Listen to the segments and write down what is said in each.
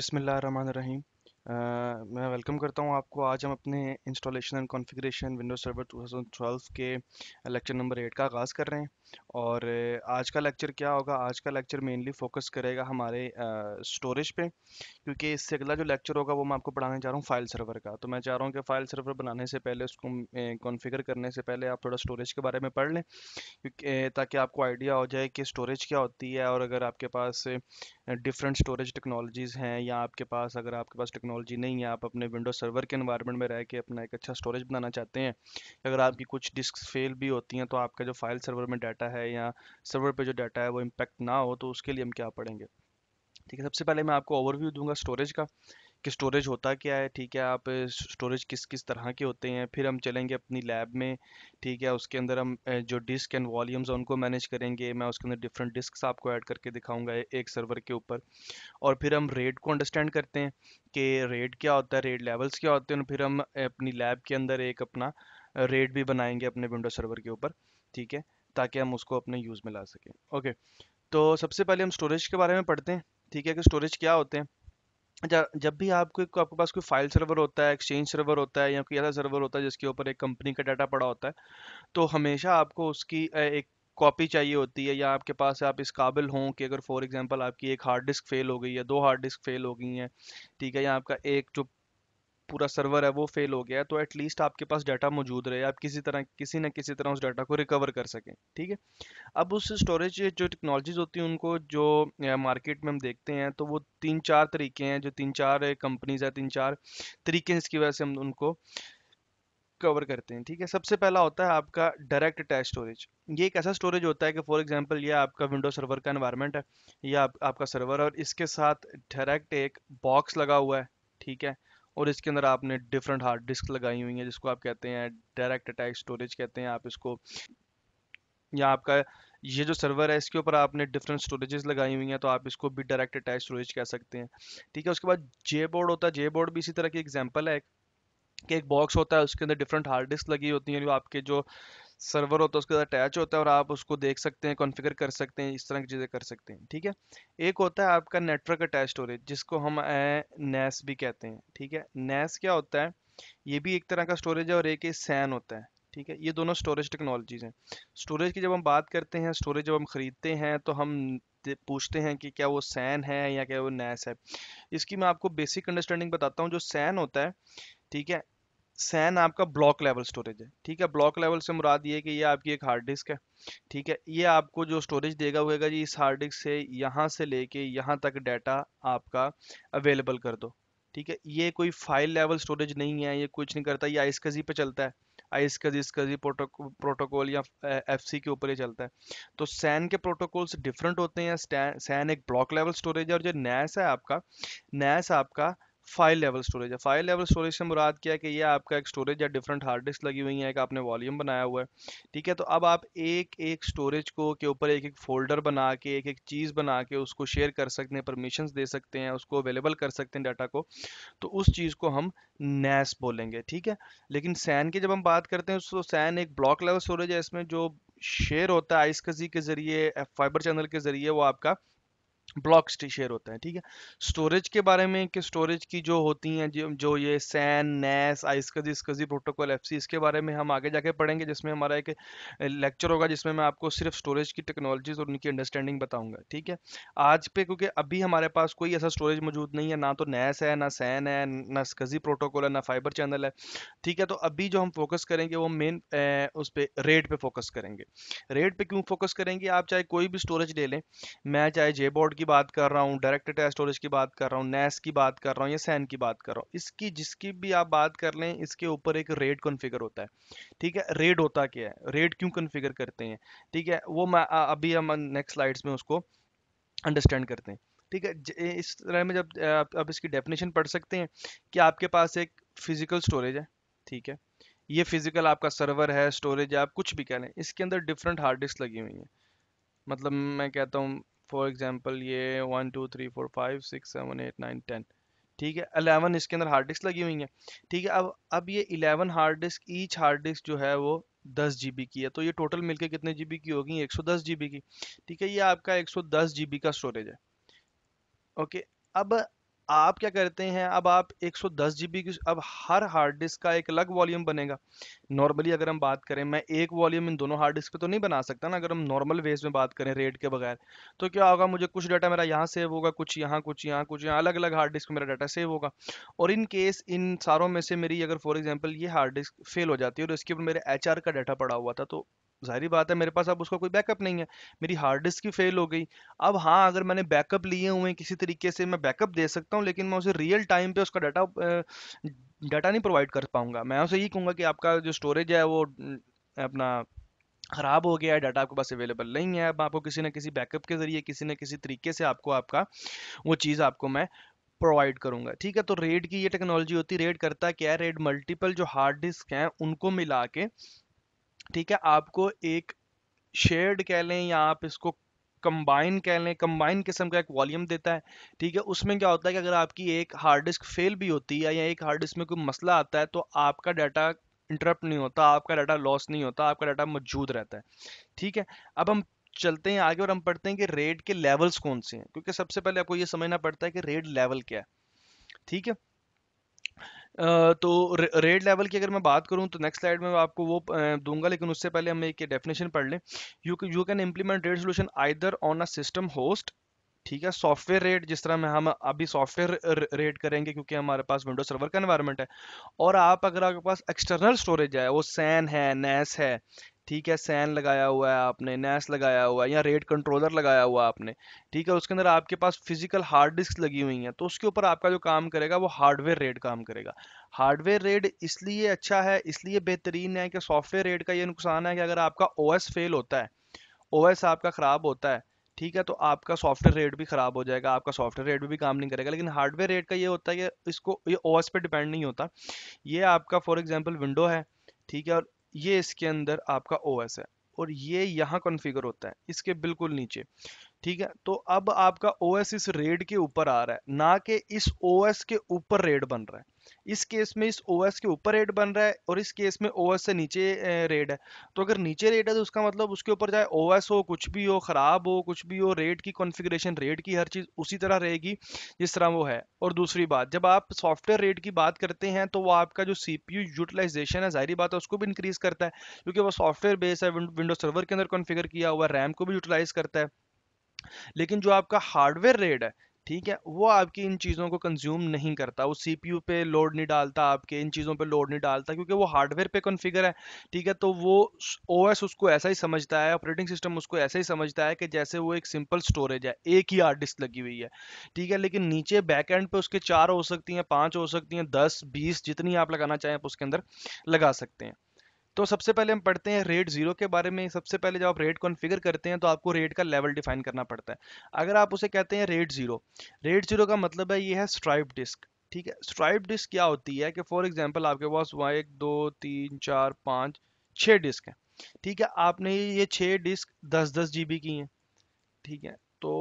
बिसमीम मैं वेलकम करता हूं आपको आज हम अपने installation and configuration Windows server 2012 के लेक्चर नंबर एट का आगाज़ कर रहे हैं और आज का लेक्चर क्या होगा आज का लेक्चर मेनली फोकस करेगा हमारे स्टोरेज पे क्योंकि इससे अगला जो लेक्चर होगा वो मैं आपको पढ़ाने जा रहा हूँ फाइल सर्वर का तो मैं चाह रहा हूँ कि फाइल सर्वर बनाने से पहले उसको कॉन्फ़िगर करने से पहले आप थोड़ा स्टोरेज के बारे में पढ़ लें ताकि आपको आइडिया हो जाए कि स्टोरेज क्या होती है और अगर आपके पास डिफरेंट स्टोरेज टेक्नोलॉजीज़ हैं या आपके पास अगर आपके पास टेक्नोलॉजी नहीं है आप अपने विंडो सर्वर के इन्वायरमेंट में रह के अपना एक अच्छा स्टोरेज बनाना चाहते हैं अगर आपकी कुछ डिस्क फेल भी होती हैं तो आपका जो फाइल सर्वर में डाटा डाटा है या सर्वर पे जो डाटा है वो इम्पैक्ट ना हो तो उसके लिए हम क्या पढ़ेंगे ठीक है सबसे पहले मैं आपको ओवरव्यू दूंगा स्टोरेज का कि स्टोरेज होता क्या है ठीक है आप स्टोरेज किस किस तरह के होते हैं फिर हम चलेंगे अपनी लैब में ठीक है उसके अंदर हम जो डिस्क एंड वॉल्यूम्स हैं उनको मैनेज करेंगे मैं उसके अंदर डिफरेंट डिस्क आपको ऐड करके दिखाऊंगा एक सर्वर के ऊपर और फिर हम रेट को अंडरस्टैंड करते हैं कि रेट क्या होता है रेट लेवल्स क्या होते हैं फिर हम अपनी लैब के अंदर एक अपना रेट भी बनाएंगे अपने विंडो सर्वर के ऊपर ठीक है ताकि हम उसको अपने यूज़ में ला सकें ओके तो सबसे पहले हम स्टोरेज के बारे में पढ़ते हैं ठीक है कि स्टोरेज क्या होते हैं जब भी आपको आपके पास कोई फाइल सर्वर होता है एक्सचेंज सर्वर होता है या कोई ऐसा सर्वर होता है जिसके ऊपर एक कंपनी का डाटा पड़ा होता है तो हमेशा आपको उसकी एक कॉपी चाहिए होती है या आपके पास आप इस काबिल हों कि अगर फॉर एग्जांपल आपकी एक हार्ड डिस्क फेल हो गई है दो हार्ड डिस्क फेल हो गई हैं ठीक है या आपका एक जो पूरा सर्वर है वो फेल हो गया तो एटलीस्ट आपके पास डाटा मौजूद रहे आप किसी तरह किसी न किसी तरह उस डाटा को रिकवर कर सकें ठीक है अब उस स्टोरेज जो टेक्नोलॉजीज होती हैं उनको जो मार्केट में हम देखते हैं तो वो तीन चार तरीके हैं जो तीन चार कंपनीज हैं तीन चार तरीके इसकी वजह से हम उनको कवर करते हैं ठीक है सबसे पहला होता है आपका डायरेक्ट अटैच स्टोरेज ये एक ऐसा स्टोरेज होता है कि फॉर एग्जांपल ये आपका विंडो सर्वर का एनवायरनमेंट है या आप, आपका सर्वर और इसके साथ डायरेक्ट एक बॉक्स लगा हुआ है ठीक है और इसके अंदर आपने डिफरेंट हार्ड डिस्क लगाई हुई है जिसको आप कहते हैं डायरेक्ट अटैक स्टोरेज कहते हैं आप इसको या आपका ये जो सर्वर है इसके ऊपर आपने डिफरेंट स्टोरेजेस लगाई हुई हैं तो आप इसको भी डायरेक्ट अटैच स्टोरेज कह सकते हैं ठीक है उसके बाद जे बोर्ड होता है जे बोर्ड भी इसी तरह की एग्जांपल है कि एक बॉक्स होता है उसके अंदर डिफरेंट हार्ड डिस्क लगी होती हैं जो आपके जो सर्वर होता है उसके साथ अटैच होता है और आप उसको देख सकते हैं कॉन्फ़िगर कर सकते हैं इस तरह की चीज़ें कर सकते हैं ठीक है एक होता है आपका नेटवर्क अटैच स्टोरेज जिसको हम नैस भी कहते हैं ठीक है नैस क्या होता है ये भी एक तरह का स्टोरेज है और एक सैन होता है ठीक है ये दोनों स्टोरेज टेक्नोलॉजीज़ हैं स्टोरेज की जब हम बात करते हैं स्टोरेज जब हम ख़रीदते हैं तो हम पूछते हैं कि क्या वो सैन है या क्या वो नैस है इसकी मैं आपको बेसिक अंडरस्टैंडिंग बताता हूँ जो सैन होता है ठीक है सैन आपका ब्लॉक लेवल स्टोरेज है ठीक है ब्लॉक लेवल से मुराद ये कि ये आपकी एक हार्ड डिस्क है ठीक है ये आपको जो स्टोरेज देगा है जी इस हार्ड डिस्क से यहाँ से लेके यहाँ तक डाटा आपका अवेलेबल कर दो ठीक है ये कोई फाइल लेवल स्टोरेज नहीं है ये कुछ नहीं करता ये आइसकजी पे चलता है आइसकजी इसकजी प्रोटोकॉल या एफ के ऊपर ही चलता है तो सैन के प्रोटोकॉल्स डिफरेंट होते हैं सैन एक ब्लॉक लेवल स्टोरेज है और जो नैस है आपका नैस आपका फाइल लेवल स्टोरेज है फाइल लेवल स्टोरेज से मुराद क्या है कि ये आपका एक स्टोरेज या डिफरेंट हार्ड डिस्क लगी हुई है एक आपने वॉल्यूम बनाया हुआ है ठीक है तो अब आप एक एक स्टोरेज को के ऊपर एक एक फोल्डर बना के एक एक चीज़ बना के उसको शेयर कर सकते हैं परमिशन दे सकते हैं उसको अवेलेबल कर सकते हैं डाटा को तो उस चीज़ को हम नैस बोलेंगे ठीक है लेकिन सैन की जब हम बात करते हैं तो सैन एक ब्लॉक लेवल स्टोरेज है इसमें जो शेयर होता है आइस कजी के जरिए फाइबर चैनल के जरिए वो आपका ब्लॉक्स शेयर होते हैं ठीक है स्टोरेज के बारे में कि स्टोरेज की जो होती हैं जो जो ये SAN NAS iSCSI iSCSI protocol F इसके बारे में हम आगे जाके पढ़ेंगे जिसमें हमारा एक लेक्चर होगा जिसमें मैं आपको सिर्फ स्टोरेज की टेक्नोलॉजीज और उनकी अंडरस्टैंडिंग बताऊंगा ठीक है आज पे क्योंकि अभी हमारे पास कोई ऐसा स्टोरेज मौजूद नहीं है ना तो नैस है ना सैन है ना स्कजी प्रोटोकॉल है ना फाइबर चैनल है ठीक है तो अभी जो हम फोकस करेंगे वो मेन उस पर रेट पर फोकस करेंगे रेट पर क्यों फोकस करेंगे आप चाहे कोई भी स्टोरेज ले लें मैं चाहे जे बोर्ड की बात कर रहा हूँ डायरेक्ट अटैच स्टोरेज की बात कर रहा हूँ नेस की बात कर रहा हूँ या सैन की बात कर रहा हूँ इसकी जिसकी भी आप बात कर लें इसके ऊपर एक रेड कॉन्फ़िगर होता है ठीक है रेड होता क्या है रेड क्यों कॉन्फ़िगर करते हैं ठीक है वो मैं अभी हम नेक्स्ट स्लाइड्स में उसको अंडरस्टैंड करते हैं ठीक है इस तरह में जब आप इसकी डेफिनेशन पढ़ सकते हैं कि आपके पास एक फिजिकल स्टोरेज है ठीक है ये फिजिकल आपका सर्वर है स्टोरेज है आप कुछ भी कह लें इसके अंदर डिफरेंट हार्ड डिस्क लगी हुई हैं मतलब मैं कहता हूँ फॉर एग्जाम्पल ये one two three four five six seven eight nine ten ठीक है अलेवन इसके अंदर हार्ड डिस्क लगी हुई है ठीक है अब अब ये eleven hard disk each hard disk जो है वो दस जी की है तो ये टोटल मिलकर कितने जी की होगी एक सौ दस की ठीक है ये आपका एक सौ दस का स्टोरेज है ओके अब आप क्या करते हैं अब आप 110 जीबी की अब हर हार्ड डिस्क का एक अलग वॉल्यूम बनेगा नॉर्मली अगर हम बात करें मैं एक वॉल्यूम इन दोनों हार्ड डिस्क पे तो नहीं बना सकता ना अगर हम नॉर्मल वेज में बात करें रेट के बगैर तो क्या होगा मुझे कुछ डाटा मेरा यहाँ सेव होगा कुछ यहाँ कुछ यहाँ कुछ यहाँ अलग अलग हार्ड डिस्क मेरा डाटा सेव होगा और इन केस इन सारों में से मेरी अगर फॉर एग्जाम्पल ये हार्ड डिस्क फेल हो जाती है और इसके ऊपर मेरे एच का डाटा पड़ा हुआ था तो जाहरी बात है मेरे पास अब उसका कोई बैकअप नहीं है मेरी हार्ड डिस्क ही फेल हो गई अब हाँ अगर मैंने बैकअप लिए हुए किसी तरीके से मैं बैकअप दे सकता हूँ लेकिन मैं उसे रियल टाइम पे उसका डाटा डाटा नहीं प्रोवाइड कर पाऊंगा मैं उसे यही कहूँगा कि आपका जो स्टोरेज है वो अपना ख़राब हो गया है डाटा आपके पास अवेलेबल नहीं है अब आपको किसी न किसी बैकअप के ज़रिए किसी न किसी तरीके से आपको आपका वो चीज़ आपको मैं प्रोवाइड करूंगा ठीक है तो रेड की ये टेक्नोलॉजी होती है रेड करता क्या है रेड मल्टीपल जो हार्ड डिस्क हैं उनको मिला के ठीक है आपको एक शेड कह लें या आप इसको कंबाइन कह लें कंबाइन किस्म का एक वॉल्यूम देता है ठीक है उसमें क्या होता है कि अगर आपकी एक हार्ड डिस्क फेल भी होती है या एक हार्ड डिस्क में कोई मसला आता है तो आपका डाटा इंटरप्ट नहीं होता आपका डाटा लॉस नहीं होता आपका डाटा मौजूद रहता है ठीक है अब हम चलते हैं आगे और हम पढ़ते हैं कि रेड के लेवल्स कौन से हैं क्योंकि सबसे पहले आपको ये समझना पड़ता है कि रेड लेवल क्या है ठीक है तो रेड लेवल की अगर मैं बात करूं तो नेक्स्ट स्लाइड में आपको वो दूंगा लेकिन उससे पहले हम एक डेफिनेशन पढ़ लें you you can implement RAID solution either on a system host ठीक है सॉफ्टवेयर रेट जिस तरह में हम अभी सॉफ्टवेयर रेट करेंगे क्योंकि हमारे पास विंडो सर्वर का एनवायरनमेंट है और आप अगर आपके पास एक्सटर्नल स्टोरेज है वो सैन है नेस है ठीक है सैन लगाया हुआ है आपने नैस लगाया हुआ है या रेड कंट्रोलर लगाया हुआ है आपने ठीक है उसके अंदर आपके पास फिजिकल हार्ड डिस्क लगी हुई हैं तो उसके ऊपर आपका जो काम करेगा वो हार्डवेयर रेड काम करेगा हार्डवेयर रेड इसलिए अच्छा है इसलिए बेहतरीन है कि सॉफ्टवेयर रेड का ये नुकसान है कि अगर आपका ओ फेल होता है ओ आपका ख़राब होता है ठीक है तो आपका सॉफ्टवेयर रेट भी ख़राब हो जाएगा आपका सॉफ्टवेयर रेट भी, भी काम नहीं करेगा लेकिन हार्डवेयर रेट का ये होता है कि इसको ये ओ पे डिपेंड नहीं होता ये आपका फॉर एग्जाम्पल विंडो है ठीक है और ये इसके अंदर आपका ओ है और ये यहाँ कॉन्फ़िगर होता है इसके बिल्कुल नीचे ठीक है तो अब आपका ओ इस रेड के ऊपर आ रहा है ना कि इस ओ के ऊपर रेड बन रहा है इस केस में इस ओएस के ऊपर रेड बन रहा है और इस केस में ओएस से नीचे रेड है तो अगर नीचे रेड है तो उसका मतलब उसके ऊपर चाहे ओएस हो कुछ भी हो ख़राब हो कुछ भी हो रेड की कॉन्फ़िगरेशन रेड की हर चीज़ उसी तरह रहेगी जिस तरह वो है और दूसरी बात जब आप सॉफ्टवेयर रेड की बात करते हैं तो वो आपका जो सी पी यूटिलाइजेशन है जाहिर बात है उसको भी इंक्रीज़ करता है क्योंकि वो सॉफ्टवेयर बेस है विंडो सर्वर के अंदर कॉन्फ़िगर किया हुआ रैम को भी यूटिलाइज़ करता है लेकिन जो आपका हार्डवेयर रेड है ठीक है वो आपकी इन चीज़ों को कंज्यूम नहीं करता वो सीपीयू पे लोड नहीं डालता आपके इन चीज़ों पे लोड नहीं डालता क्योंकि वो हार्डवेयर पे कॉन्फ़िगर है ठीक है तो वो ओएस उसको ऐसा ही समझता है ऑपरेटिंग सिस्टम उसको ऐसा ही समझता है कि जैसे वो एक सिंपल स्टोरेज है एक ही हार्ड डिस्क लगी हुई है ठीक है लेकिन नीचे बैक एंड पे उसके चार हो सकती हैं पाँच हो सकती हैं दस बीस जितनी आप लगाना चाहें आप उसके अंदर लगा सकते हैं तो सबसे पहले हम पढ़ते हैं रेट जीरो के बारे में सबसे पहले जब आप रेट कॉन्फ़िगर करते हैं तो आपको रेट का लेवल डिफाइन करना पड़ता है अगर आप उसे कहते हैं रेट जीरो रेट जीरो का मतलब है ये है स्ट्राइप डिस्क ठीक है स्ट्राइप डिस्क क्या होती है कि फॉर एग्जाम्पल आपके पास वहाँ एक दो तीन चार पाँच छः डिस्क हैं ठीक है आपने ये छः डिस्क दस दस जी की हैं ठीक है तो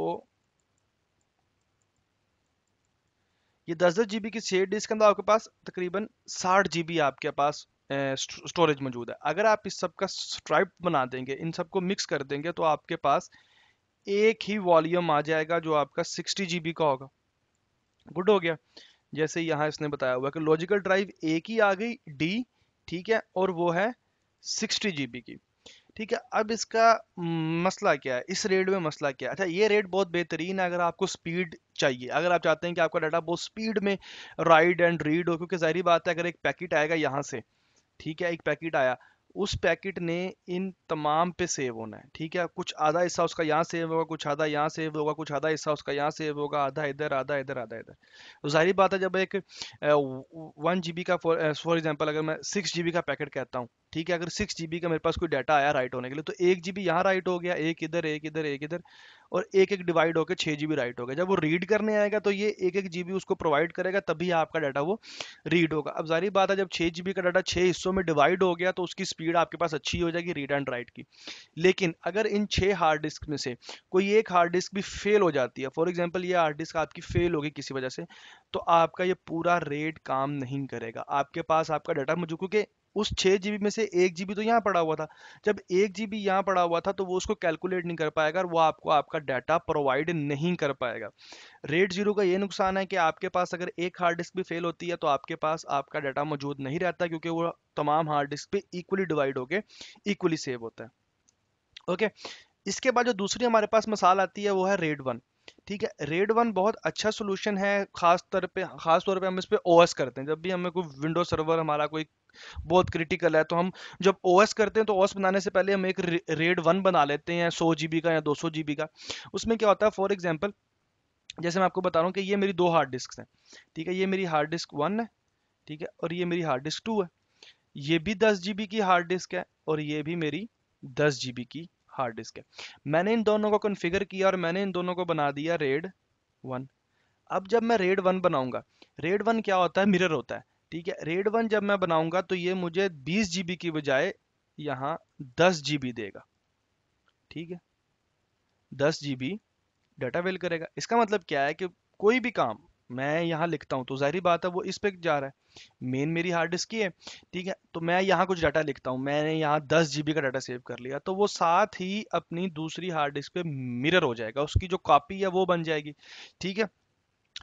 ये दस दस जी की छः डिस्क अंदर आपके पास तकरीबन साठ जी आपके पास स्टोरेज मौजूद है अगर आप इस सब का स्ट्राइप बना देंगे इन सबको मिक्स कर देंगे तो आपके पास एक ही वॉल्यूम आ जाएगा जो आपका सिक्सटी जी का होगा गुड हो गया जैसे यहाँ इसने बताया हुआ कि लॉजिकल ड्राइव एक ही आ गई डी ठीक है और वो है सिक्सटी जी की ठीक है अब इसका मसला क्या है इस रेट में मसला क्या है अच्छा ये रेट बहुत बेहतरीन है अगर आपको स्पीड चाहिए अगर आप चाहते हैं कि आपका डाटा बहुत स्पीड में राइड एंड रीड हो क्योंकि जहरी बात है अगर एक पैकेट आएगा यहाँ से ठीक है एक पैकेट आया उस पैकेट ने इन तमाम पे सेव होना है ठीक है कुछ आधा हिस्सा उसका यहाँ सेव होगा कुछ आधा यहाँ सेव होगा कुछ आधा हिस्सा उसका यहाँ सेव होगा आधा इधर आधा इधर आधा इधर तो जाहिर बात है जब एक वन जी का फॉर एग्जाम्पल अगर मैं सिक्स जी का पैकेट कहता हूँ ठीक है अगर सिक्स जी का मेरे पास कोई डाटा आया राइट होने के लिए तो एक जी बी यहाँ राइट हो गया एक इधर एक इधर एक इधर और एक एक डिवाइड होकर छः जी राइट हो गया जब वो रीड करने आएगा तो ये एक एक जी उसको प्रोवाइड करेगा तभी आपका डाटा वो रीड होगा अब जारी बात है जब छः जी का डाटा छः हिस्सों में डिवाइड हो गया तो उसकी स्पीड आपके पास अच्छी हो जाएगी रीड एंड राइट की लेकिन अगर इन छः हार्ड डिस्क में से कोई एक हार्ड डिस्क भी फेल हो जाती है फॉर एग्जाम्पल ये हार्ड डिस्क आपकी फेल होगी किसी वजह से तो आपका ये पूरा रेट काम नहीं करेगा आपके पास आपका डाटा मुझे क्योंकि उस छह जीबी में से एक जीबी तो यहाँ पड़ा हुआ था जब एक जीबी यहाँ पड़ा हुआ था तो वो उसको कैलकुलेट नहीं कर पाएगा और वो आपको आपका डाटा प्रोवाइड नहीं कर पाएगा रेड जीरो का ये नुकसान है कि आपके पास अगर एक हार्ड डिस्क भी फेल होती है तो आपके पास आपका डाटा मौजूद नहीं रहता क्योंकि वो तमाम हार्ड डिस्क पे इक्वली डिवाइड होकर इक्वली सेव होता है ओके इसके बाद जो दूसरी हमारे पास मिसाल आती है वो है रेड वन ठीक है रेड वन बहुत अच्छा सोल्यूशन है खास तौर पे खास तौर पे हम इस पर ओ करते हैं जब भी हमें कोई विंडो सर्वर हमारा कोई बहुत क्रिटिकल है तो हम जब ओ करते हैं तो ओ बनाने से पहले हम एक रेड वन बना लेते हैं सौ जी का या दो सौ का उसमें क्या होता है फॉर एग्जाम्पल जैसे मैं आपको बता रहा हूँ कि ये मेरी दो हार्ड डिस्क हैं ठीक है ये मेरी हार्ड डिस्क वन है ठीक है और ये मेरी हार्ड डिस्क टू है ये भी दस जी की हार्ड डिस्क है और ये भी मेरी दस जी की हार्ड डिस्क है मैंने इन दोनों को कॉन्फ़िगर किया और मैंने इन दोनों को बना दिया रेड वन अब जब मैं रेड वन बनाऊंगा रेड वन क्या होता है मिरर होता है ठीक है रेड वन जब मैं बनाऊंगा तो ये मुझे बीस जी की बजाय यहाँ दस जी देगा ठीक है दस जी बी डाटा वेल करेगा इसका मतलब क्या है कि कोई भी काम मैं यहाँ लिखता हूँ तो जाहिर बात है वो इस पे जा रहा है मेन मेरी हार्ड डिस्क की है ठीक है तो मैं यहाँ कुछ डाटा लिखता हूँ मैंने यहाँ दस जी का डाटा सेव कर लिया तो वो साथ ही अपनी दूसरी हार्ड डिस्क पे मिरर हो जाएगा उसकी जो कॉपी है वो बन जाएगी ठीक है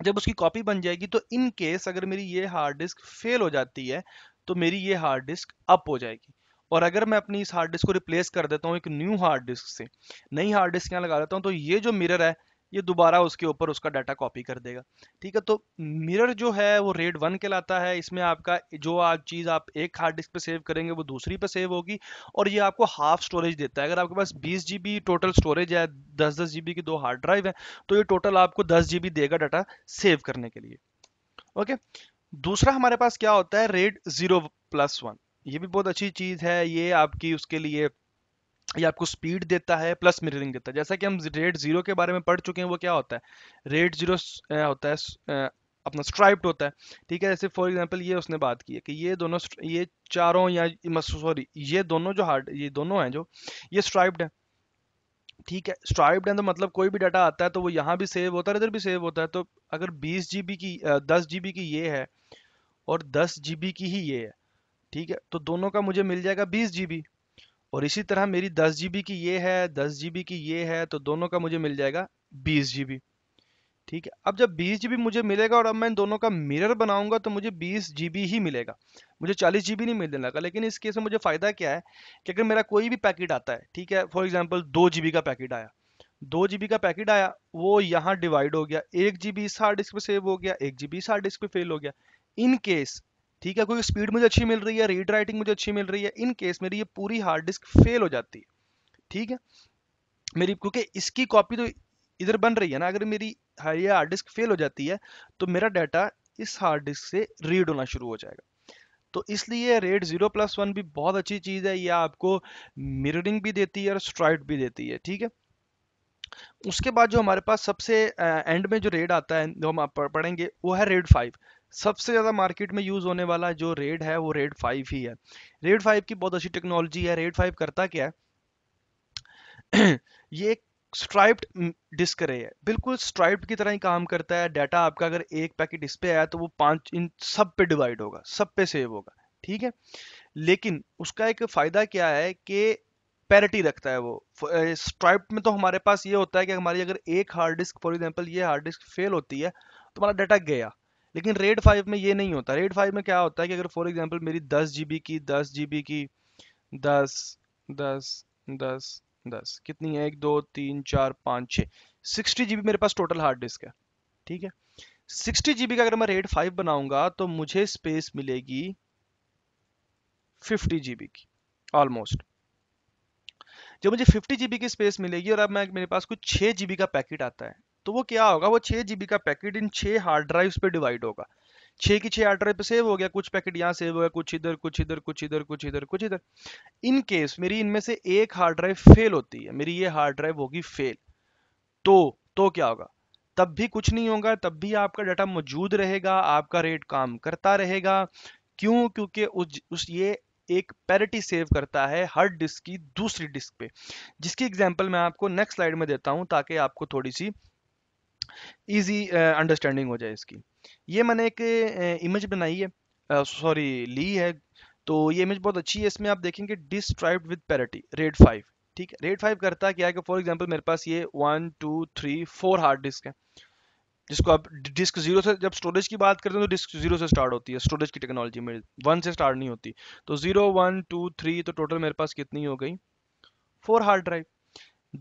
जब उसकी कॉपी बन जाएगी तो इन केस अगर मेरी ये हार्ड डिस्क फेल हो जाती है तो मेरी ये हार्ड डिस्क अप हो जाएगी और अगर मैं अपनी इस हार्ड डिस्क को रिप्लेस कर देता हूँ एक न्यू हार्ड डिस्क से नई हार्ड डिस्क यहाँ लगा देता हूँ तो ये जो मिरर है ये दोबारा उसके ऊपर उसका डाटा कॉपी कर देगा ठीक है तो मिरर जो है वो रेड वन कहलाता है इसमें आपका जो आप चीज़ आप एक हार्ड डिस्क पे सेव करेंगे वो दूसरी पे सेव होगी और ये आपको हाफ स्टोरेज देता है अगर आपके पास बीस जी टोटल स्टोरेज है दस दस जी की दो हार्ड ड्राइव है तो ये टोटल आपको दस जी देगा डाटा सेव करने के लिए ओके दूसरा हमारे पास क्या होता है रेड जीरो प्लस वन ये भी बहुत अच्छी चीज़ है ये आपकी उसके लिए ये आपको स्पीड देता है प्लस मिररिंग देता है जैसा कि हम रेट जीरो के बारे में पढ़ चुके हैं वो क्या होता है रेट जीरो होता है अपना स्ट्राइप्ड होता है ठीक है जैसे फॉर एग्जांपल ये उसने बात की है कि ये दोनों ये चारों या सॉरी ये दोनों जो हार्ड ये दोनों हैं जो ये स्ट्राइप्ड है ठीक है स्ट्राइप्ड है तो मतलब कोई भी डाटा आता है तो वो यहाँ भी सेव होता है इधर भी सेव होता है तो अगर बीस जी की दस जी की ये है और दस जी की ही ये है ठीक है तो दोनों का मुझे मिल जाएगा बीस जी और इसी तरह मेरी दस जी की ये है दस जी की ये है तो दोनों का मुझे मिल जाएगा बीस जी ठीक है अब जब बीस जी मुझे मिलेगा और अब मैं दोनों का मिरर बनाऊंगा तो मुझे बीस जी ही मिलेगा मुझे चालीस जी नहीं मिलने लगा लेकिन इस केस में मुझे फ़ायदा क्या है कि अगर मेरा कोई भी पैकेट आता है ठीक है फॉर एग्जाम्पल दो जी का पैकेट आया दो जी का पैकेट आया वो यहाँ डिवाइड हो गया एक जी बी इस हार्ड डिस्क पे सेव हो गया एक जी बी इस हार्ड डिस्क पे फेल हो गया इन केस ठीक है कोई स्पीड मुझे अच्छी मिल रही है रीड राइटिंग मुझे अच्छी मिल रही है इन केस मेरी ये पूरी हार्ड डिस्क फेल हो जाती है ठीक है मेरी क्योंकि इसकी कॉपी तो इधर बन रही है ना अगर मेरी ये हार्ड डिस्क फेल हो जाती है तो मेरा डाटा इस हार्ड डिस्क से रीड होना शुरू हो जाएगा तो इसलिए रेड जीरो प्लस वन भी बहुत अच्छी चीज़ है यह आपको मिररिंग भी देती है और स्ट्राइट भी देती है ठीक है उसके बाद जो हमारे पास सबसे एंड में जो रेड आता है जो हम पढ़ेंगे वो है रेड फाइव सबसे ज़्यादा मार्केट में यूज़ होने वाला जो रेड है वो रेड फाइव ही है रेड फाइव की बहुत अच्छी टेक्नोलॉजी है रेड फाइव करता क्या है ये एक स्ट्राइप्ड डिस्क रे है बिल्कुल स्ट्राइप्ड की तरह ही काम करता है डाटा आपका अगर एक पैकेट इस पे आया तो वो पांच इन सब पे डिवाइड होगा सब पे सेव होगा ठीक है लेकिन उसका एक फायदा क्या है कि पैरिटी रखता है वो स्ट्राइप में तो हमारे पास ये होता है कि हमारी अगर एक हार्ड डिस्क फॉर एग्जाम्पल ये हार्ड डिस्क फेल होती है तो हमारा डाटा गया लेकिन रेड फाइव में ये नहीं होता रेड फाइव में क्या होता है कि अगर फॉर एग्जाम्पल मेरी दस जी की दस जी की दस दस दस दस कितनी है एक दो तीन चार पाँच छः सिक्सटी जी मेरे पास टोटल हार्ड डिस्क है ठीक है सिक्सटी जी का अगर मैं रेट फाइव बनाऊंगा तो मुझे स्पेस मिलेगी फिफ्टी जी की ऑलमोस्ट जब मुझे फिफ्टी जी की स्पेस मिलेगी और अब मैं मेरे पास कुछ छः जी का पैकेट आता है तो वो क्या होगा वो छः जीबी का पैकेट इन छः हार्ड ड्राइव पे डिवाइड होगा छः की छः हार्ड ड्राइव पे सेव हो गया कुछ पैकेट यहाँ सेव हो गया कुछ इधर कुछ इधर कुछ इधर कुछ इधर कुछ इधर इन केस मेरी इनमें से एक हार्ड ड्राइव फेल होती है मेरी ये हार्ड ड्राइव होगी फेल तो तो क्या होगा तब भी कुछ नहीं होगा तब भी आपका डाटा मौजूद रहेगा आपका रेट काम करता रहेगा क्यों क्योंकि उस उस ये एक पैरिटी सेव करता है हर डिस्क की दूसरी डिस्क पे जिसकी एग्जांपल मैं आपको नेक्स्ट स्लाइड में देता हूं ताकि आपको थोड़ी सी ईजी अंडरस्टैंडिंग uh, हो जाए इसकी ये मैंने एक इमेज uh, बनाई है सॉरी uh, ली है तो ये इमेज बहुत अच्छी है इसमें आप देखेंगे distributed with parity RAID five ठीक है रेड फाइव करता क्या है कि फॉर एग्जाम्पल मेरे पास ये one two three four hard disk है जिसको आप डिस्क जीरो से जब स्टोरेज की बात करते हैं तो डिस्क जीरो से स्टार्ट होती है स्टोरेज की टेक्नोलॉजी में वन से स्टार्ट नहीं होती तो जीरो वन टू थ्री तो टोटल मेरे पास कितनी हो गई फोर हार्ड ड्राइव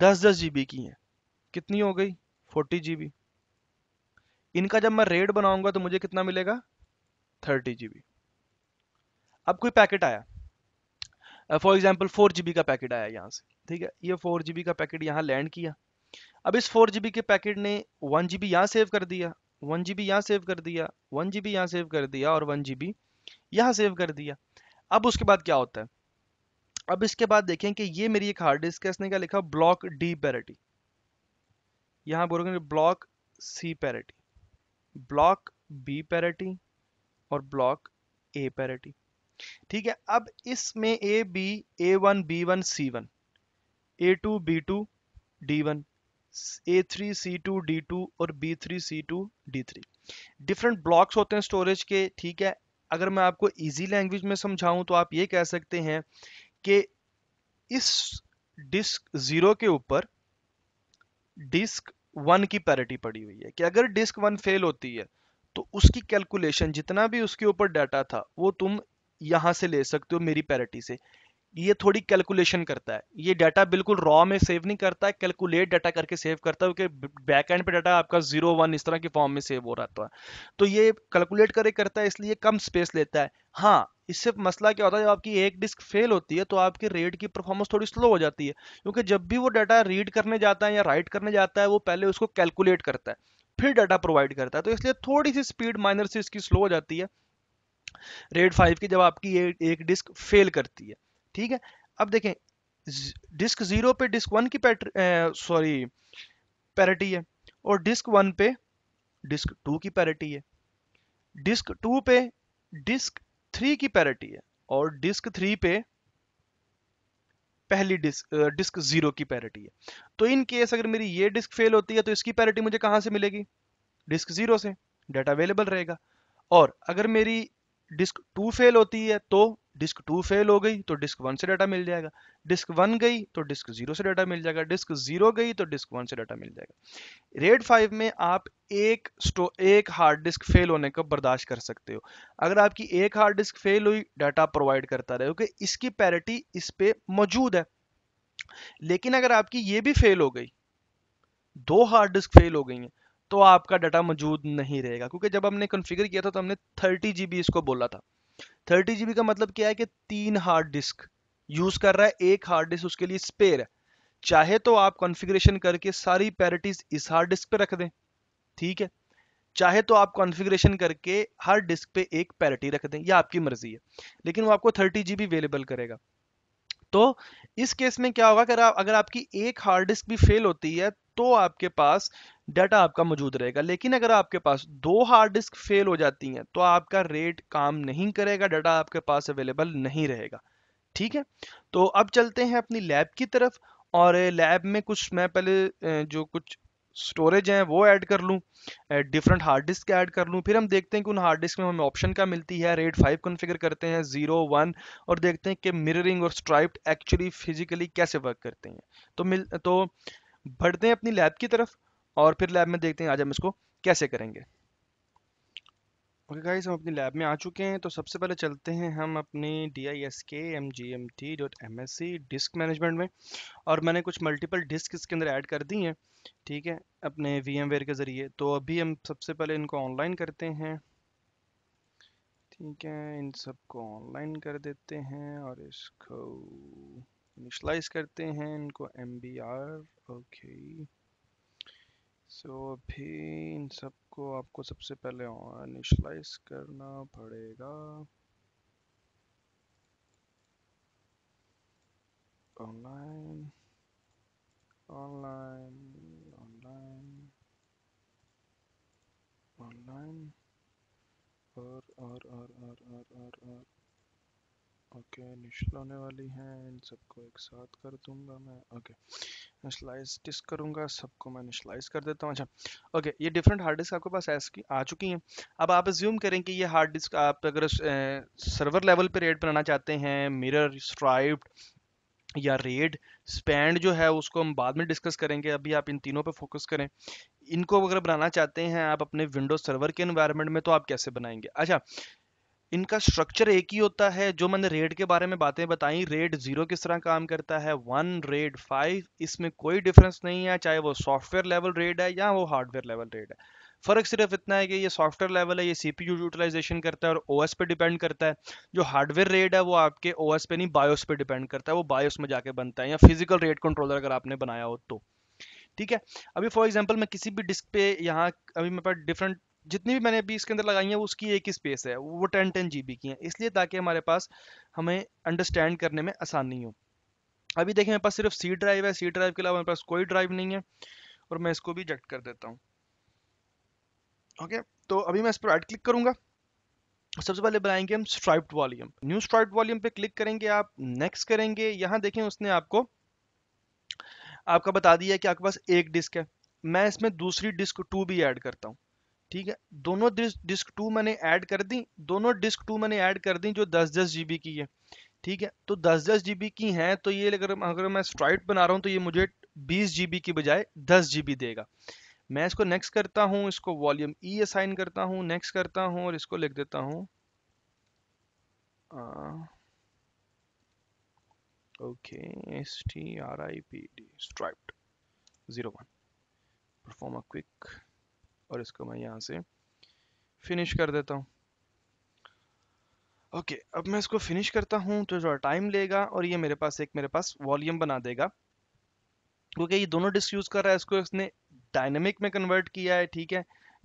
दस दस जी की है कितनी हो गई फोर्टी जी इनका जब मैं रेट बनाऊंगा तो मुझे कितना मिलेगा थर्टी जी अब कोई पैकेट आया फॉर एग्जाम्पल फोर जी का पैकेट आया यहाँ से ठीक है ये फोर जी का पैकेट यहाँ लैंड किया अब इस फोर जी के पैकेट ने वन जी बी यहाँ सेव कर दिया वन जी बी यहाँ सेव कर दिया वन जी बी यहाँ सेव कर दिया और वन जी बी यहाँ सेव कर दिया अब उसके बाद क्या होता है अब इसके बाद देखें कि ये मेरी एक हार्ड डिस्क है इसने क्या लिखा ब्लॉक डी पैरिटी यहाँ बोलोगे block C parity block B parity और ब्लॉक ए पैरिटी ठीक है अब इसमें A B A one B one C one A two B two D one A three C two D two और B three C two D three different blocks होते हैं storage के ठीक है अगर मैं आपको इजी लैंग्वेज में समझाऊं तो आप ये कह सकते हैं कि इस डिस्क ज़ीरो के ऊपर डिस्क वन की पैरिटी पड़ी हुई है कि अगर डिस्क वन फेल होती है तो उसकी कैलकुलेशन जितना भी उसके ऊपर डाटा था वो तुम यहां से ले सकते हो मेरी पैरिटी से ये थोड़ी कैलकुलेशन करता है ये डाटा बिल्कुल रॉ में सेव नहीं करता है कैलकुलेट डाटा करके सेव करता है बैक एंड पे डाटा आपका जीरो वन इस तरह के फॉर्म में सेव हो रहा था तो ये कैलकुलेट करे करता है इसलिए कम स्पेस लेता है हाँ इससे मसला क्या होता है जब आपकी एक डिस्क फेल होती है तो आपकी रेड की परफॉर्मेंस थोड़ी स्लो हो जाती है क्योंकि जब भी वो डाटा रीड करने जाता है या राइट करने जाता है वो पहले उसको कैलकुलेट करता है फिर डाटा प्रोवाइड करता है तो इसलिए थोड़ी सी स्पीड माइनर से इसकी स्लो हो जाती है रेड फाइव की जब आपकी ए, एक डिस्क फेल करती है ठीक है अब देखें डिस्क जीरो पे डिस्क वन की सॉरी पैरिटी है और डिस्क वन पे डिस्क टू की पैरिटी है डिस्क टू पे डिस्क थ्री की पैरिटी है और डिस्क थ्री पे पहली डिस्क डिस्क जीरो की पैरिटी है तो इन केस अगर मेरी ये डिस्क फेल होती है तो इसकी पैरिटी मुझे कहां से मिलेगी डिस्क जीरो से डाटा अवेलेबल रहेगा और अगर मेरी डिस्क टू फेल होती है तो डिस्क टू फेल हो गई तो डिस्क वन से डाटा मिल जाएगा डिस्क वन गई तो डिस्क जीरो से डाटा मिल जाएगा डिस्क जीरो गई तो डिस्क वन से डाटा मिल जाएगा रेड फाइव में आप एक स्टो एक हार्ड डिस्क फेल होने का बर्दाश्त कर सकते हो अगर आपकी एक हार्ड डिस्क फेल हुई डाटा प्रोवाइड करता रहे क्योंकि इसकी पैरिटी इस पे मौजूद है लेकिन अगर आपकी ये भी फेल हो गई दो हार्ड डिस्क फेल हो गई हैं तो आपका डाटा मौजूद नहीं रहेगा क्योंकि जब हमने कॉन्फ़िगर किया था तो हमने थर्टी जीबी इसको बोला था थर्टी जीबी का मतलब क्या है कि तीन हार्ड डिस्क यूज कर रहा है एक हार्ड डिस्क उसके लिए स्पेयर है चाहे तो आप कॉन्फ़िगरेशन करके सारी पैरिटीज इस हार्ड डिस्क पे रख दें ठीक है चाहे तो आप कॉन्फ़िगरेशन करके हर डिस्क पे एक पैरिटी रख दें या आपकी मर्जी है लेकिन वो आपको थर्टी जी अवेलेबल करेगा तो इस केस में क्या होगा अगर आप अगर आपकी एक हार्ड डिस्क भी फेल होती है तो आपके पास डाटा आपका मौजूद रहेगा लेकिन अगर आपके पास दो हार्ड डिस्क फेल हो जाती हैं तो आपका रेट काम नहीं करेगा डाटा आपके पास अवेलेबल नहीं रहेगा ठीक है तो अब चलते हैं अपनी लैब की तरफ और लैब में कुछ मैं पहले जो कुछ स्टोरेज हैं वो ऐड कर लूँ डिफरेंट हार्ड डिस्क ऐड कर लूँ फिर हम देखते हैं कि उन हार्ड डिस्क में हमें ऑप्शन क्या मिलती है रेट फाइव कॉन्फ़िगर करते हैं जीरो वन और देखते हैं कि मिररिंग और स्ट्राइप्ड एक्चुअली फिजिकली कैसे वर्क करते हैं तो मिल तो बढ़ते हैं अपनी लैब की तरफ और फिर लैब में देखते हैं आज हम इसको कैसे करेंगे ओके okay गाइस हम अपनी लैब में आ चुके हैं तो सबसे पहले चलते हैं हम अपनी D I S K M G M T dot M S C disk management में और मैंने कुछ मल्टीपल डिस्क इसके अंदर ऐड कर दी हैं ठीक है अपने वी एम वेयर के ज़रिए तो अभी हम सबसे पहले इनको ऑनलाइन करते हैं ठीक है इन सबको ऑनलाइन कर देते हैं और इसको इनिशलाइज करते हैं इनको M B R okay so so, अभी इन सबको आपको सबसे पहले इनिशलाइज करना पड़ेगा ऑनलाइन ऑनलाइन ऑनलाइन ऑनलाइन और और और और और और और ओके निश्चल होने वाली हैं इन सबको एक साथ कर दूंगा मैं ओके इनिशलाइज डिस करूंगा सबको मैं इनिशलाइज कर देता हूं अच्छा ओके ये डिफरेंट हार्ड डिस्क आपके पास ऐस की आ चुकी हैं अब आप ज्यूम करें कि ये हार्ड डिस्क आप अगर सर्वर लेवल पे रेड बनाना चाहते हैं मिरर स्ट्राइप्ड या रेड स्पैंड जो है उसको हम बाद में डिस्कस करेंगे अभी आप इन तीनों पे फोकस करें इनको अगर बनाना चाहते हैं आप अपने विंडोज सर्वर के इन्वायरमेंट में तो आप कैसे बनाएंगे अच्छा इनका स्ट्रक्चर एक ही होता है जो मैंने रेड के बारे में बातें बताई रेड जीरो किस तरह काम करता है वन रेड फाइव इसमें कोई डिफरेंस नहीं है चाहे वो सॉफ्टवेयर लेवल रेड है या वो हार्डवेयर लेवल रेड है फर्क सिर्फ इतना है कि ये सॉफ्टवेयर लेवल है ये सीपीयू यूटिलाइजेशन करता है और ओएस पे डिपेंड करता है जो हार्डवेयर रेड है वो आपके ओएस पे नहीं बायोस पे डिपेंड करता है वो बायोस में जाके बनता है या फिजिकल रेड कंट्रोलर अगर आपने बनाया हो तो ठीक है अभी फॉर एग्जांपल मैं किसी भी डिस्क पे यहाँ अभी मेरे पास डिफरेंट जितनी भी मैंने अभी इसके अंदर लगाई है वो उसकी एक ही स्पेस है वो टेन टेन जी की है इसलिए ताकि हमारे पास हमें अंडरस्टैंड करने में आसानी हो अभी देखें मेरे पास सिर्फ सी ड्राइव है सी ड्राइव के अलावा मेरे पास कोई ड्राइव नहीं है और मैं इसको भी इजेक्ट कर देता हूँ ओके okay, तो अभी मैं इस पर एड क्लिक करूँगा सबसे पहले बनाएंगे हम striped volume new striped volume पे क्लिक करेंगे आप नेक्स्ट करेंगे यहाँ देखें उसने आपको आपका बता दिया कि आपके पास एक डिस्क है मैं इसमें दूसरी डिस्क टू भी ऐड करता हूँ ठीक है दोनों डिस्क टू मैंने ऐड कर दी दोनों डिस्क टू मैंने ऐड कर दी जो दस दस जी की है ठीक है तो दस दस जी की हैं तो ये अगर अगर मैं स्ट्राइट बना रहा हूँ तो ये मुझे बीस जी की बजाय दस जी देगा मैं इसको नेक्स्ट करता हूँ इसको वॉल्यूम ई असाइन करता हूँ नेक्स्ट करता हूँ और इसको लिख देता हूँ okay S T R I P D stripe zero one perform a quick और इसको मैं यहाँ से फिनिश कर देता हूँ ओके okay, अब मैं इसको फिनिश करता हूँ तो थोड़ा टाइम लेगा और ये मेरे पास एक मेरे पास वॉल्यूम बना देगा क्योंकि ये दोनों डिस्क यूज़ कर रहा है इसको इसने डायनेमिक में कन्वर्ट किया है ठीक है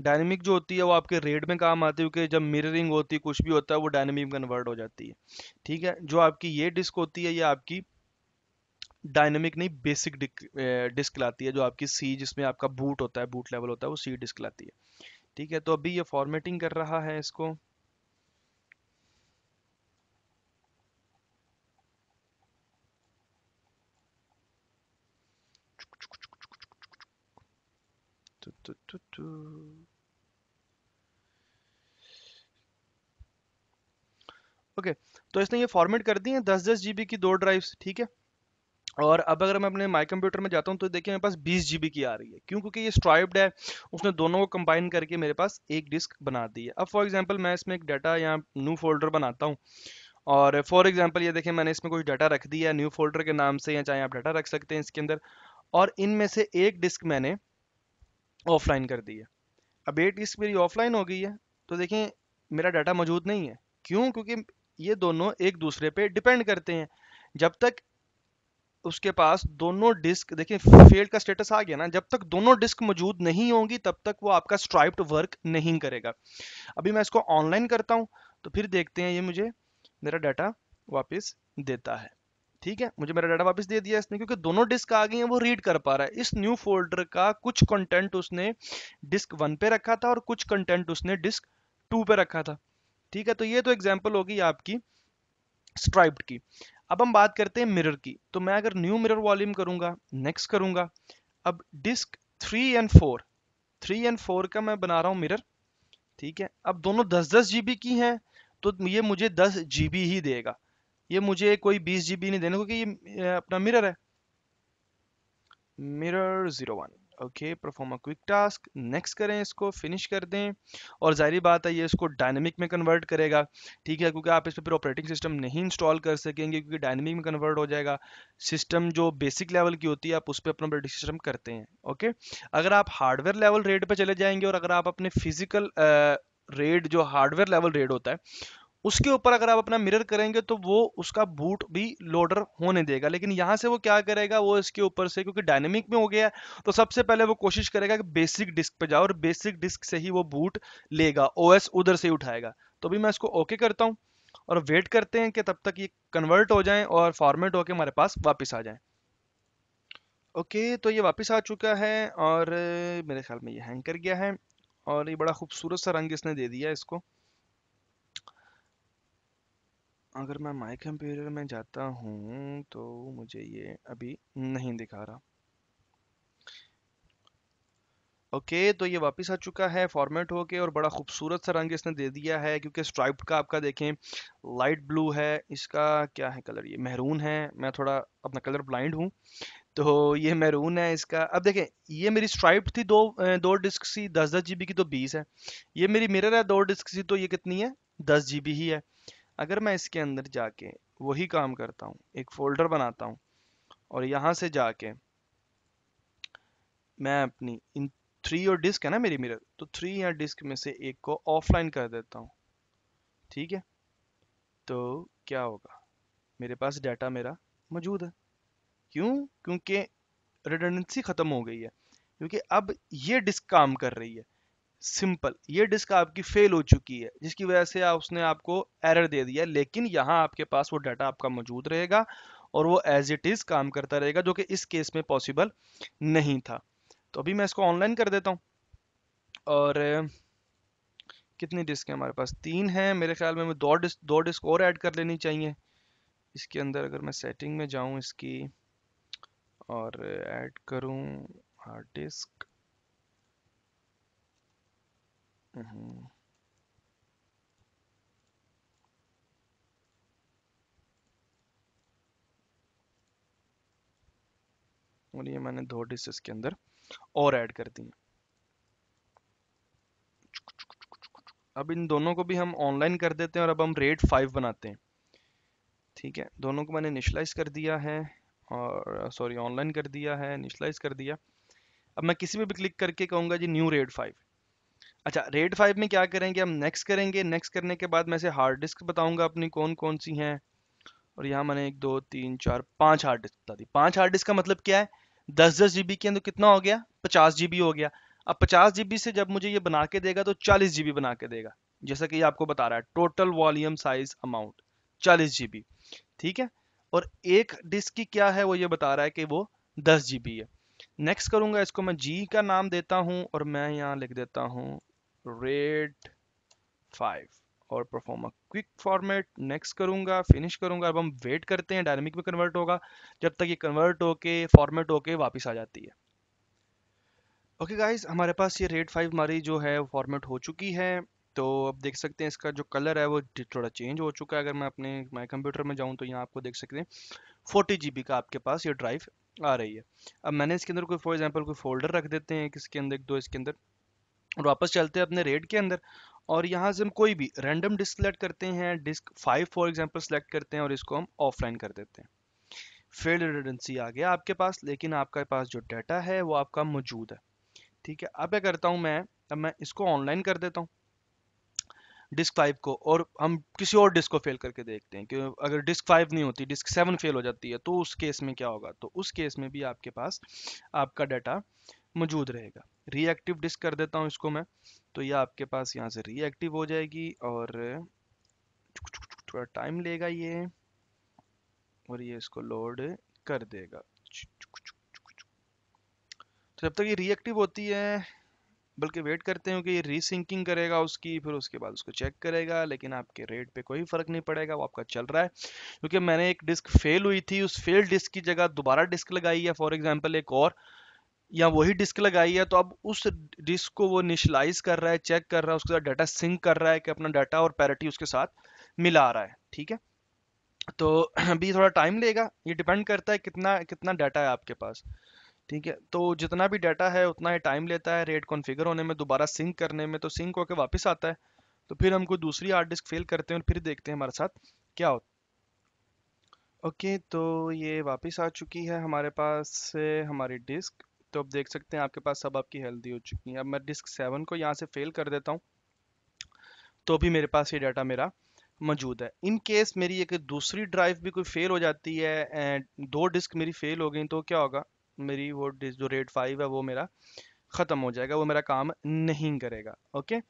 डायनेमिक जो होती है वो आपके रेड में काम आती है क्योंकि जब मिररिंग होती है कुछ भी होता है वो डायनेमिक कन्वर्ट हो जाती है ठीक है जो आपकी ये डिस्क होती है ये आपकी डायनेमिक नहीं बेसिक डिस्क लाती है जो आपकी सी जिसमें आपका बूट होता है बूट लेवल होता है वो सी डिस्क लाती है ठीक है तो अभी ये फॉर्मेटिंग कर रहा है इसको ओके okay, तो इसने ये फॉर्मेट कर दी है दस दस जीबी की दो ड्राइव्स ठीक है और अब अगर मैं अपने माई कंप्यूटर में जाता हूँ तो देखिए मेरे पास बीस जी की आ रही है क्यों क्योंकि ये स्ट्राइप्ड है उसने दोनों को कंबाइन करके मेरे पास एक डिस्क बना दी है अब फॉर एग्जाम्पल मैं इसमें एक डाटा या न्यू फोल्डर बनाता हूँ और फॉर एग्जाम्पल ये देखें मैंने इसमें कुछ डाटा रख दिया न्यू फोल्डर के नाम से या चाहे आप डाटा रख सकते हैं इसके अंदर और इनमें से एक डिस्क मैंने ऑफलाइन कर दी है अब एक डिस्क मेरी ऑफलाइन हो गई है तो देखें मेरा डाटा मौजूद नहीं है क्यों क्योंकि ये दोनों एक दूसरे पे डिपेंड करते हैं जब तक उसके पास दोनों डिस्क देखिए फेल्ड का स्टेटस आ गया ना जब तक दोनों डिस्क मौजूद नहीं होंगी तब तक वो आपका स्ट्राइप्ड वर्क नहीं करेगा अभी मैं इसको ऑनलाइन करता हूँ तो फिर देखते हैं ये मुझे मेरा डाटा वापस देता है ठीक है मुझे मेरा डाटा वापस दे दिया इसने क्योंकि दोनों डिस्क आ गई हैं वो रीड कर पा रहा है इस न्यू फोल्डर का कुछ कंटेंट उसने डिस्क वन पे रखा था और कुछ कंटेंट उसने डिस्क टू पे रखा था ठीक है तो ये तो एग्जाम्पल होगी आपकी स्ट्राइप्ड की अब हम बात करते हैं मिरर की तो मैं अगर न्यू मिरर वॉल्यूम करूंगा नेक्स्ट करूंगा अब disk three and four three and four का मैं बना रहा हूं मिरर ठीक है अब दोनों दस दस जी की हैं तो ये मुझे दस जी ही देगा ये मुझे कोई बीस जी नहीं देना क्योंकि ये अपना मिरर है mirror zero one okay perform a quick task next करें इसको फिनिश कर दें और जाहिर बात है ये इसको डायनेमिक में कन्वर्ट करेगा ठीक है क्योंकि आप इस पर फिर ऑपरेटिंग सिस्टम नहीं इंस्टॉल कर सकेंगे क्योंकि डायनेमिक में कन्वर्ट हो जाएगा सिस्टम जो बेसिक लेवल की होती है आप उस पर अपना ऑपरेटिंग सिस्टम करते हैं ओके अगर आप हार्डवेयर लेवल रेट पर चले जाएंगे और अगर आप अपने फिजिकल रेट जो हार्डवेयर लेवल रेट होता है उसके ऊपर अगर आप अपना मिरर करेंगे तो वो उसका बूट भी लोडर होने देगा लेकिन यहाँ से वो क्या करेगा वो इसके ऊपर से क्योंकि डायनेमिक में हो गया है तो सबसे पहले वो कोशिश करेगा कि बेसिक डिस्क पे जाओ और बेसिक डिस्क से ही वो बूट लेगा ओएस उधर से ही उठाएगा तो भी मैं इसको ओके करता हूँ और वेट करते हैं कि तब तक ये कन्वर्ट हो जाए और फॉर्मेट होकर हमारे पास वापिस आ जाए ओके तो ये वापिस आ चुका है और मेरे ख्याल में ये हैंग कर गया है और ये बड़ा खूबसूरत सा रंग इसने दे दिया इसको अगर मैं माय कंप्यूटर में जाता हूँ तो मुझे ये अभी नहीं दिखा रहा ओके okay, तो ये वापस आ चुका है फॉर्मेट होके और बड़ा खूबसूरत सा रंग इसने दे दिया है क्योंकि स्ट्राइप का आपका देखें लाइट ब्लू है इसका क्या है कलर ये महरून है मैं थोड़ा अपना कलर ब्लाइंड हूँ तो ये मैरून है इसका अब देखें ये मेरी स्ट्राइप थी दो दो डिस्क सी दस दस जी की तो बीस है ये मेरी मिरर है दो डिस्क सी तो ये कितनी है दस जी ही है अगर मैं इसके अंदर जाके वही काम करता हूँ एक फोल्डर बनाता हूँ और यहाँ से जाके मैं अपनी इन थ्री और डिस्क है ना मेरी मिरर तो थ्री या डिस्क में से एक को ऑफलाइन कर देता हूँ ठीक है तो क्या होगा मेरे पास डाटा मेरा मौजूद है क्यों क्योंकि रिटर्नसी ख़त्म हो गई है क्योंकि अब ये डिस्क काम कर रही है सिंपल ये डिस्क आपकी फेल हो चुकी है जिसकी वजह से आप उसने आपको एरर दे दिया लेकिन यहाँ आपके पास वो डाटा आपका मौजूद रहेगा और वो एज इट इज़ काम करता रहेगा जो कि इस केस में पॉसिबल नहीं था तो अभी मैं इसको ऑनलाइन कर देता हूँ और कितनी डिस्क है हमारे पास तीन है मेरे ख्याल में दो डिस्क दो डिस्क और ऐड कर लेनी चाहिए इसके अंदर अगर मैं सेटिंग में जाऊँ इसकी और ऐड करूँ हार्ड डिस्क Mm-hmm. और ये मैंने दो डिशेस के अंदर और ऐड कर दी अब इन दोनों को भी हम ऑनलाइन कर देते हैं और अब हम रेट फाइव बनाते हैं ठीक है दोनों को मैंने निशलाइज कर दिया है और सॉरी ऑनलाइन कर दिया है निशलाइज कर दिया अब मैं किसी पे भी क्लिक करके कहूंगा जी न्यू रेट फाइव अच्छा रेड फाइव में क्या करेंगे हम नेक्स्ट करेंगे नेक्स्ट करने के बाद मैं से हार्ड डिस्क बताऊंगा अपनी कौन कौन सी हैं और यहाँ मैंने एक दो तीन चार पांच हार्ड डिस्क बता दी पांच हार्ड डिस्क का मतलब क्या है दस दस जीबी के अंदर कितना हो गया पचास जी हो गया अब पचास जीबी से जब मुझे ये बना के देगा तो चालीस जीबी बना के देगा जैसा कि आपको बता रहा है टोटल वॉल्यूम साइज अमाउंट चालीस जी ठीक है और एक डिस्क की क्या है वो ये बता रहा है कि वो दस जी है नेक्स्ट करूंगा इसको मैं जी का नाम देता हूं और मैं यहाँ लिख देता हूँ रेड फाइव और परफॉर्म क्विक फॉर्मेट नेक्स्ट करूंगा फिनिश करूंगा अब हम वेट करते हैं डायनेमिक में कन्वर्ट होगा जब तक ये कन्वर्ट होके फॉर्मेट होके वापस आ जाती है ओके okay गाइस हमारे पास ये रेड फाइव हमारी जो है फॉर्मेट हो चुकी है तो अब देख सकते हैं इसका जो कलर है वो थोड़ा चेंज हो चुका है अगर मैं अपने माय कंप्यूटर में जाऊं तो यहाँ आपको देख सकते हैं फोर्टी जी का आपके पास ये ड्राइव आ रही है अब मैंने इसके अंदर कोई फॉर एग्जाम्पल कोई फोल्डर रख देते हैं किसके अंदर एक दो इसके अंदर और वापस चलते हैं अपने रेड के अंदर और यहाँ से हम कोई भी रैंडम डिस्क सेलेक्ट करते हैं disk five for example select करते हैं और इसको हम ऑफलाइन कर देते हैं फील्ड रिडंसी आ गया आपके पास लेकिन आपके पास जो डाटा है वो आपका मौजूद है ठीक है अब क्या करता हूँ मैं अब मैं इसको ऑनलाइन कर देता हूँ डिस्क फाइव को और हम किसी और डिस्क को फेल करके देखते हैं कि अगर डिस्क फाइव नहीं होती डिस्क सेवन फेल हो जाती है तो उस केस में क्या होगा तो उस केस में भी आपके पास आपका डाटा मौजूद रहेगा रिएक्टिव डिस्क कर देता हूँ इसको मैं तो ये आपके पास यहाँ से रिएक्टिव हो जाएगी और थोड़ा टाइम लेगा ये और ये इसको लोड कर देगा तो जब तक ये रिएक्टिव होती है बल्कि वेट करते हैं कि ये रीसिंकिंग करेगा उसकी फिर उसके बाद उसको चेक करेगा लेकिन आपके रेट पे कोई फ़र्क नहीं पड़ेगा वो आपका चल रहा है क्योंकि मैंने एक डिस्क फेल हुई थी उस फेल डिस्क की जगह दोबारा डिस्क लगाई है फॉर एग्जांपल एक और या वही डिस्क लगाई है तो अब उस डिस्क को वो निशलाइज कर रहा है चेक कर रहा है उसके साथ डाटा सिंक कर रहा है कि अपना डाटा और पैरिटी उसके साथ मिला रहा है ठीक है तो अभी थोड़ा टाइम लेगा ये डिपेंड करता है कितना कितना डाटा है आपके पास ठीक है तो जितना भी डाटा है उतना ही टाइम लेता है रेट कॉन्फ़िगर होने में दोबारा सिंक करने में तो सिंक होकर वापस आता है तो फिर हमको दूसरी हार्ड डिस्क फेल करते हैं और फिर देखते हैं हमारे साथ क्या होता ओके okay, तो ये वापस आ चुकी है हमारे पास हमारी डिस्क तो आप देख सकते हैं आपके पास सब आपकी हेल्दी हो चुकी है अब मैं डिस्क सेवन को यहाँ से फेल कर देता हूँ तो भी मेरे पास ये डाटा मेरा मौजूद है इन केस मेरी एक दूसरी ड्राइव भी कोई फेल हो जाती है एंड दो डिस्क मेरी फेल हो गई तो क्या होगा मेरी वो डिस्क जो रेट फाइव है वो मेरा ख़त्म हो जाएगा वो मेरा काम नहीं करेगा ओके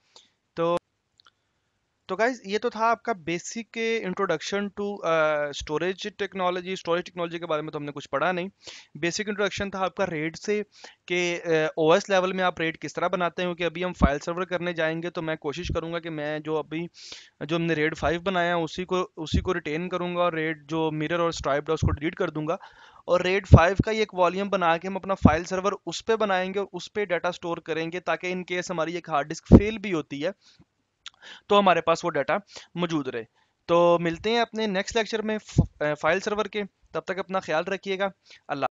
तो गाइज ये तो था आपका basic introduction to storage technology storage technology के बारे में तो हमने कुछ पढ़ा नहीं बेसिक इंट्रोडक्शन था आपका रेड से कि ओ एस लेवल में आप रेड किस तरह बनाते हैं कि अभी हम फाइल सर्वर करने जाएंगे तो मैं कोशिश करूँगा कि मैं जो अभी जो हमने रेड फाइव बनाया उसी को उसी को रिटेन करूँगा और रेड जो मिरर और स्ट्राइप है उसको डिलीट कर दूंगा और रेड फाइव का ही एक वॉल्यूम बना के हम अपना फाइल सर्वर उस पर बनाएंगे और उस पर डाटा स्टोर करेंगे ताकि इन केस हमारी एक हार्ड डिस्क फेल भी होती है तो हमारे पास वो डाटा मौजूद रहे तो मिलते हैं अपने नेक्स्ट लेक्चर में फाइल सर्वर के तब तक अपना ख्याल रखिएगा अल्लाह